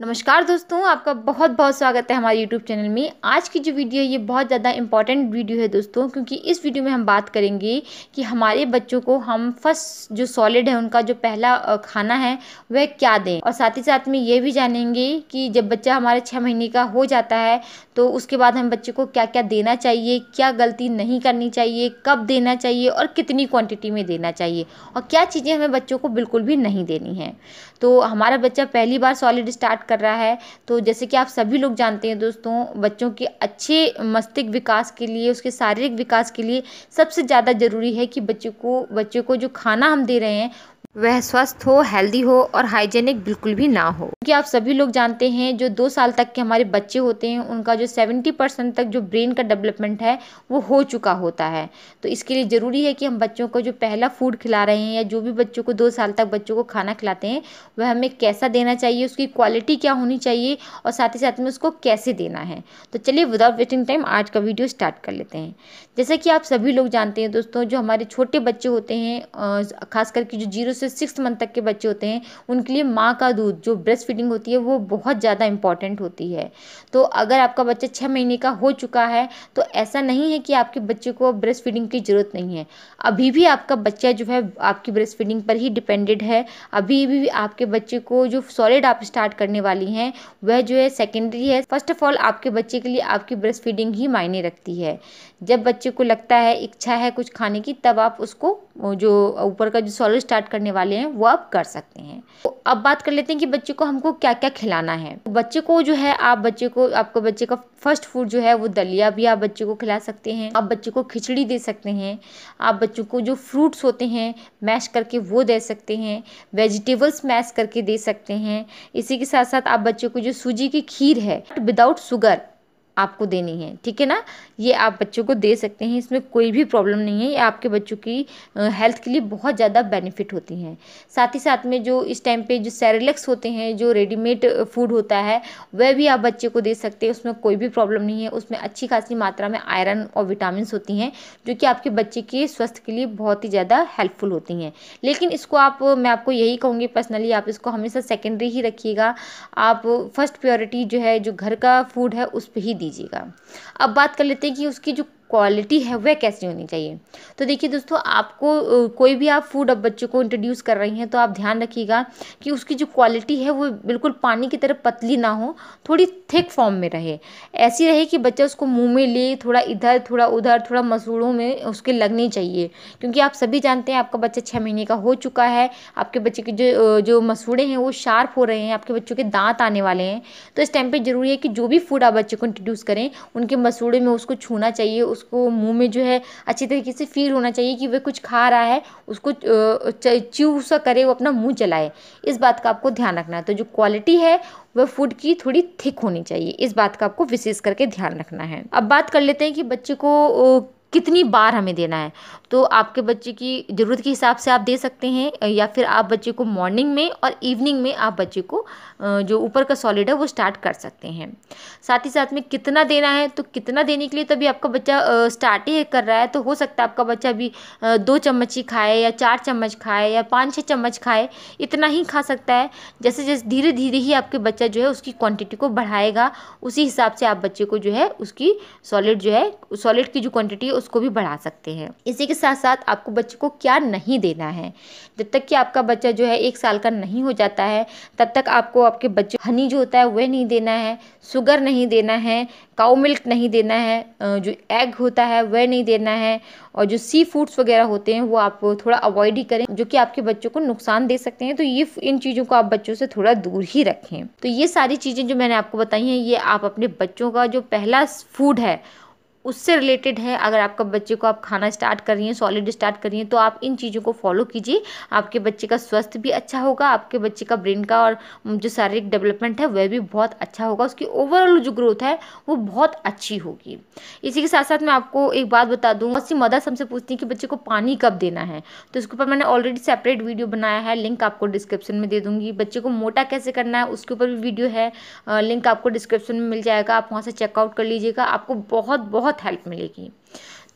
नमस्कार दोस्तों आपका बहुत बहुत स्वागत है हमारे यूट्यूब चैनल में आज की जो वीडियो है ये बहुत ज़्यादा इंपॉर्टेंट वीडियो है दोस्तों क्योंकि इस वीडियो में हम बात करेंगे कि हमारे बच्चों को हम फर्स्ट जो सॉलिड है उनका जो पहला खाना है वह क्या दें और साथ ही साथ में ये भी जानेंगे कि जब बच्चा हमारे छः महीने का हो जाता है तो उसके बाद हम बच्चे को क्या क्या देना चाहिए क्या गलती नहीं करनी चाहिए कब देना चाहिए और कितनी क्वान्टिटी में देना चाहिए और क्या चीज़ें हमें बच्चों को बिल्कुल भी नहीं देनी है तो हमारा बच्चा पहली बार सॉलिड स्टार्ट स्टार्ट कर रहा है तो जैसे कि आप सभी लोग जानते हैं दोस्तों बच्चों के अच्छे मस्तिष्क विकास के लिए उसके शारीरिक विकास के लिए सबसे ज़्यादा ज़रूरी है कि बच्चों को बच्चों को जो खाना हम दे रहे हैं वह स्वस्थ हो हेल्दी हो और हाइजेनिक बिल्कुल भी ना हो क्योंकि आप सभी लोग जानते हैं जो दो साल तक के हमारे बच्चे होते हैं उनका जो सेवेंटी परसेंट तक जो ब्रेन का डेवलपमेंट है वो हो चुका होता है तो इसके लिए ज़रूरी है कि हम बच्चों को जो पहला फूड खिला रहे हैं या जो भी बच्चों को दो साल तक बच्चों को खाना खिलाते हैं वह हमें कैसा देना चाहिए उसकी क्वालिटी क्या होनी चाहिए और साथ ही साथ में उसको कैसे देना है तो चलिए विदाउट वेस्टिंग टाइम आज का वीडियो स्टार्ट कर लेते हैं जैसा कि आप सभी लोग जानते हैं दोस्तों जो हमारे छोटे बच्चे होते हैं खास करके जो जीरो से सिक्स मंथ तक के बच्चे होते हैं उनके लिए माँ का दूध जो ब्रेस्ट फीडिंग होती है वो बहुत ज़्यादा इंपॉर्टेंट होती है तो अगर आपका बच्चा छः महीने का हो चुका है तो ऐसा नहीं है कि आपके बच्चे को ब्रेस्ट फीडिंग की ज़रूरत नहीं है अभी भी आपका बच्चा जो है आपकी ब्रेस्ट फीडिंग पर ही डिपेंडेड है अभी भी आपके बच्चे को जो सॉलिड आप स्टार्ट करने वाली हैं वह जो है सेकेंडरी है फर्स्ट ऑफ ऑल आपके बच्चे के लिए आपकी ब्रेस्ट फीडिंग ही मायने रखती है जब बच्चे को लगता है इच्छा है कुछ खाने की तब आप उसको जो ऊपर का जो सॉलिड स्टार्ट करने वाले हैं वो आप कर सकते हैं तो अब बात कर लेते हैं कि बच्चे को हमको क्या क्या खिलाना है तो बच्चे को जो है आप बच्चे को आपको बच्चे का फर्स्ट फूड जो है वो दलिया भी आप बच्चे को खिला सकते हैं आप बच्चे को खिचड़ी दे सकते हैं आप बच्चों को जो फ्रूट्स होते हैं मैश करके वो दे सकते हैं वेजिटेबल्स मैश करके दे सकते हैं इसी के साथ साथ आप बच्चे को जो सूजी की खीर है विदाउट शुगर आपको देनी है ठीक है ना ये आप बच्चों को दे सकते हैं इसमें कोई भी प्रॉब्लम नहीं है ये आपके बच्चों की हेल्थ के लिए बहुत ज़्यादा बेनिफिट होती हैं साथ ही साथ में जो इस टाइम पे जो सेरेलेक्स होते हैं जो रेडीमेड फूड होता है वह भी आप बच्चे को दे सकते हैं उसमें कोई भी प्रॉब्लम नहीं है उसमें अच्छी खासी मात्रा में आयरन और विटामिन होती हैं जो कि आपके बच्चे के स्वास्थ्य के लिए बहुत ही ज़्यादा हेल्पफुल होती हैं लेकिन इसको आप मैं आपको यही कहूँगी पर्सनली आप इसको हमेशा सेकेंडरी ही रखिएगा आप फर्स्ट प्योरिटी जो है जो घर का फूड है उस पर ही दीजिएगा अब बात कर लेते हैं कि उसकी जो क्वालिटी है वह कैसी होनी चाहिए तो देखिए दोस्तों आपको कोई भी आप फूड अब बच्चों को इंट्रोड्यूस कर रही हैं तो आप ध्यान रखिएगा कि उसकी जो क्वालिटी है वो बिल्कुल पानी की तरह पतली ना हो थोड़ी थिक फॉर्म में रहे ऐसी रहे कि बच्चा उसको मुंह में ले थोड़ा इधर थोड़ा उधर थोड़ा मसूड़ों में उसके लगनी चाहिए क्योंकि आप सभी जानते हैं आपका बच्चा छः महीने का हो चुका है आपके बच्चे के जो जो मसूड़े हैं वो शार्प हो रहे हैं आपके बच्चों के दांत आने वाले हैं तो इस टाइम पर ज़रूरी है कि जो भी फूड आप बच्चे को इंट्रोड्यूस करें उनके मसूड़े में उसको छूना चाहिए उसको मुंह में जो है अच्छी तरीके से फील होना चाहिए कि वह कुछ खा रहा है उसको च्यू सा करे वो अपना मुंह चलाए इस बात का आपको ध्यान रखना है तो जो क्वालिटी है वह फूड की थोड़ी थिक होनी चाहिए इस बात का आपको विशेष करके ध्यान रखना है अब बात कर लेते हैं कि बच्चे को कितनी बार हमें देना है तो आपके बच्चे की ज़रूरत के हिसाब से आप दे सकते हैं या फिर आप बच्चे को मॉर्निंग में और इवनिंग में आप बच्चे को जो ऊपर का सॉलिड है वो स्टार्ट कर सकते हैं साथ ही साथ में कितना देना है तो कितना देने के लिए तभी आपका बच्चा स्टार्ट ही कर रहा है तो हो सकता है आपका बच्चा अभी दो चम्मच ही खाए या चार चम्मच खाए या पाँच छः चम्मच खाए इतना ही खा सकता है जैसे जैसे धीरे धीरे ही आपके बच्चा जो है उसकी क्वान्टिटी को बढ़ाएगा उसी हिसाब से आप बच्चे को जो है उसकी सॉलिड जो है सॉलिड की जो क्वान्टिटी है उसको भी बढ़ा सकते हैं इसी के साथ साथ आपको बच्चे को क्या नहीं देना है जब तक कि आपका बच्चा जो है एक साल का नहीं हो जाता है तब तक आपको आपके बच्चे हनी जो होता है वह नहीं देना है शुगर नहीं देना है काउ मिल्क नहीं देना है जो एग होता है वह नहीं देना है और जो सी फूड्स वगैरह होते हैं वो आप थोड़ा अवॉइड ही करें जो कि आपके बच्चों को नुकसान दे सकते हैं तो ये इन चीज़ों को आप बच्चों से थोड़ा दूर ही रखें तो ये सारी चीज़ें जो मैंने आपको बताई हैं ये आप अपने बच्चों का जो पहला फूड है उससे रिलेटेड है अगर आपका बच्चे को आप खाना स्टार्ट कर रही हैं सॉलिड स्टार्ट कर रही हैं तो आप इन चीज़ों को फॉलो कीजिए आपके बच्चे का स्वास्थ्य भी अच्छा होगा आपके बच्चे का ब्रेन का और जो शारीरिक डेवलपमेंट है वह भी बहुत अच्छा होगा उसकी ओवरऑल जो ग्रोथ है वो बहुत अच्छी होगी इसी के साथ साथ मैं आपको एक बात बता दूँ बहुत सी मदर्स हमसे पूछती हैं कि बच्चे को पानी कब देना है तो इसके ऊपर मैंने ऑलरेडी सेपरेट वीडियो बनाया है लिंक आपको डिस्क्रिप्शन में दे दूँगी बच्चे को मोटा कैसे करना है उसके ऊपर भी वीडियो है लिंक आपको डिस्क्रिप्शन में मिल जाएगा आप वहाँ से चेकआउट कर लीजिएगा आपको बहुत बहुत बहुत हेल्प मिलेगी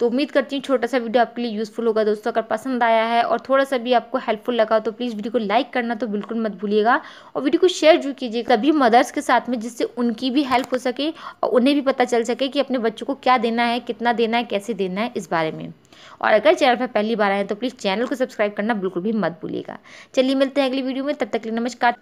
तो उम्मीद करती हूँ छोटा सा वीडियो आपके लिए यूज़फुल होगा दोस्तों अगर पसंद आया है और थोड़ा सा भी आपको हेल्पफुल लगा तो प्लीज़ वीडियो को लाइक करना तो बिल्कुल मत भूलिएगा और वीडियो को शेयर जरूर कीजिए सभी मदर्स के साथ में जिससे उनकी भी हेल्प हो सके और उन्हें भी पता चल सके कि अपने बच्चों को क्या देना है कितना देना है कैसे देना है इस बारे में और अगर चैनल पर पहली बार आए तो प्लीज़ चैनल को सब्सक्राइब करना बिल्कुल भी मत भूलिएगा चलिए मिलते हैं अगली वीडियो में तब तक के लिए नमस्कार